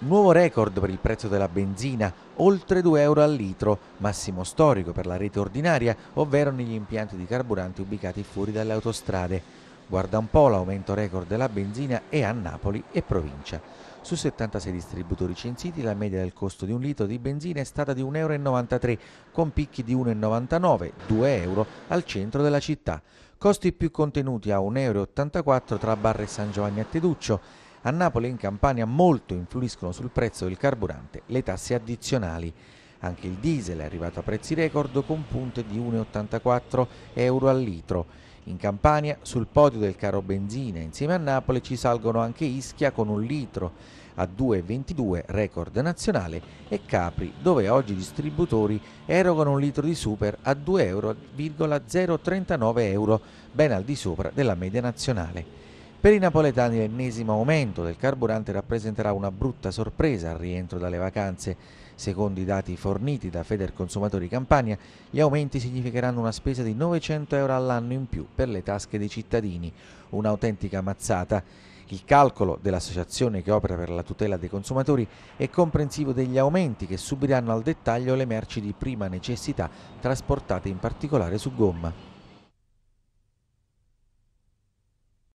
Nuovo record per il prezzo della benzina, oltre 2 euro al litro, massimo storico per la rete ordinaria, ovvero negli impianti di carburanti ubicati fuori dalle autostrade. Guarda un po', l'aumento record della benzina e a Napoli e provincia. Su 76 distributori censiti la media del costo di un litro di benzina è stata di 1,93 euro, con picchi di 1,99, 2 euro al centro della città. Costi più contenuti a 1,84 euro tra Barre e San Giovanni a Teduccio a Napoli e in Campania molto influiscono sul prezzo del carburante le tasse addizionali. Anche il diesel è arrivato a prezzi record con punte di 1,84 euro al litro. In Campania, sul podio del caro benzina, insieme a Napoli, ci salgono anche Ischia con un litro a 2,22 record nazionale e Capri, dove oggi i distributori erogano un litro di super a 2,039 euro, ben al di sopra della media nazionale. Per i napoletani l'ennesimo aumento del carburante rappresenterà una brutta sorpresa al rientro dalle vacanze. Secondo i dati forniti da Feder Consumatori Campania, gli aumenti significheranno una spesa di 900 euro all'anno in più per le tasche dei cittadini, un'autentica mazzata. Il calcolo dell'associazione che opera per la tutela dei consumatori è comprensivo degli aumenti che subiranno al dettaglio le merci di prima necessità trasportate in particolare su gomma.